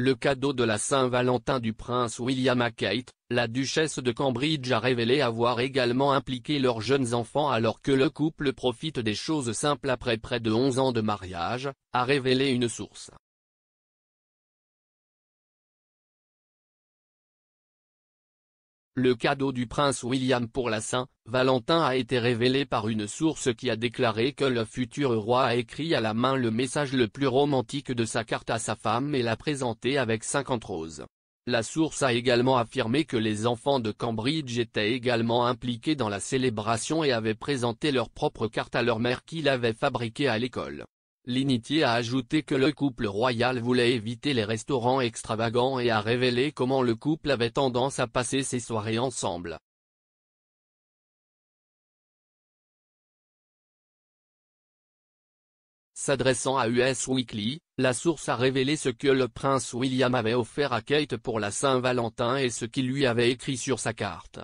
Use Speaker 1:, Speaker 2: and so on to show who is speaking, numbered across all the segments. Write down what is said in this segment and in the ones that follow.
Speaker 1: Le cadeau de la Saint-Valentin du prince William à Kate, la duchesse de Cambridge a révélé avoir également impliqué leurs jeunes enfants alors que le couple profite des choses simples après près de 11 ans de mariage, a révélé une source. Le cadeau du prince William pour la Saint-Valentin a été révélé par une source qui a déclaré que le futur roi a écrit à la main le message le plus romantique de sa carte à sa femme et l'a présenté avec 50 roses. La source a également affirmé que les enfants de Cambridge étaient également impliqués dans la célébration et avaient présenté leur propre carte à leur mère qui l'avait fabriquée à l'école. L'initié a ajouté que le couple royal voulait éviter les restaurants extravagants et a révélé comment le couple avait tendance à passer ses soirées ensemble.
Speaker 2: S'adressant
Speaker 1: à US Weekly, la source a révélé ce que le prince William avait offert à Kate pour la Saint-Valentin et ce qu'il lui avait écrit sur sa carte.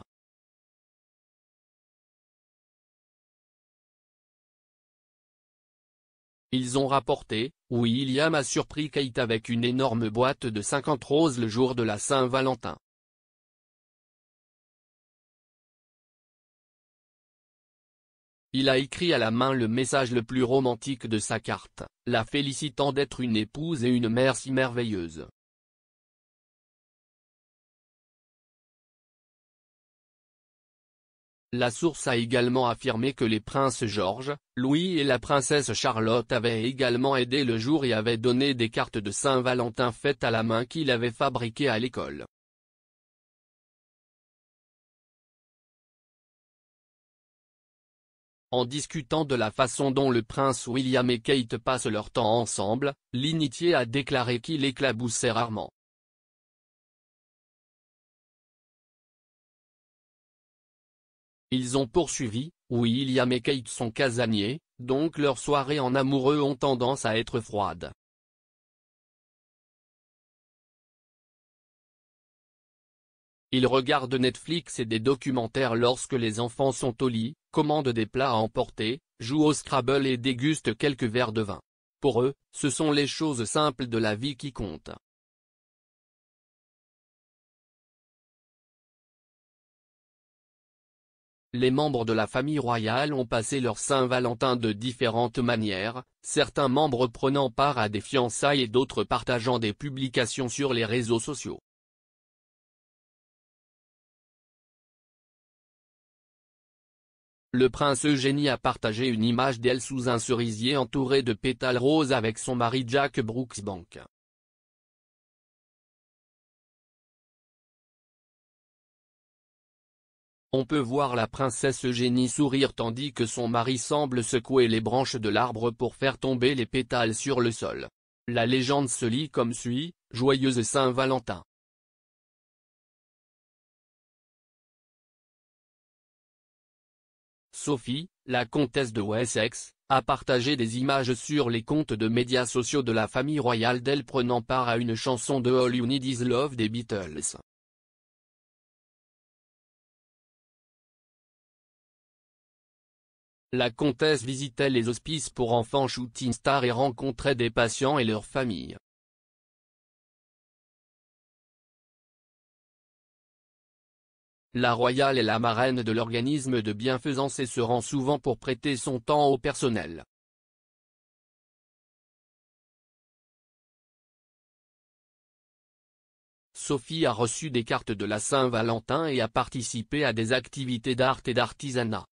Speaker 2: Ils ont rapporté, Oui William a surpris Kate avec une énorme boîte de 50 roses le jour de la Saint-Valentin.
Speaker 1: Il a écrit à la main le message le plus romantique de sa carte, la félicitant d'être une épouse et une mère si merveilleuse. La source a également affirmé que les princes Georges, Louis et la princesse Charlotte avaient également aidé le jour et avaient donné des cartes de Saint-Valentin faites à la main qu'il avait fabriquées à l'école. En discutant de la façon dont le prince William et Kate passent leur temps ensemble, l'initié a déclaré qu'il éclaboussait rarement.
Speaker 2: Ils ont poursuivi, oui William et Kate sont casaniers, donc leurs soirées en amoureux ont tendance à être froides.
Speaker 1: Ils regardent Netflix et des documentaires lorsque les enfants sont au lit, commandent des plats à emporter, jouent au Scrabble et dégustent quelques verres de vin. Pour eux, ce sont les choses simples de la vie qui comptent. Les membres de la famille royale ont passé leur Saint-Valentin de différentes manières, certains membres prenant part à des fiançailles et d'autres partageant des publications sur les réseaux sociaux. Le prince Eugénie a partagé une image d'elle sous un cerisier entouré de pétales roses avec son mari Jack Brooksbank. On peut voir la princesse Eugénie sourire tandis que son mari semble secouer les branches de l'arbre pour faire tomber les pétales sur le sol. La légende se lit comme suit, Joyeuse Saint-Valentin. Sophie, la comtesse de Wessex, a partagé des images sur les comptes de médias sociaux de la famille royale d'elle prenant part à une chanson de All You Need Is Love des
Speaker 2: Beatles. La comtesse visitait les hospices pour enfants Shooting Star et rencontrait des patients et leurs familles. La royale est la marraine de l'organisme de bienfaisance et se rend souvent pour prêter son temps au personnel. Sophie a reçu des cartes de la Saint-Valentin et a participé à des activités d'art et d'artisanat.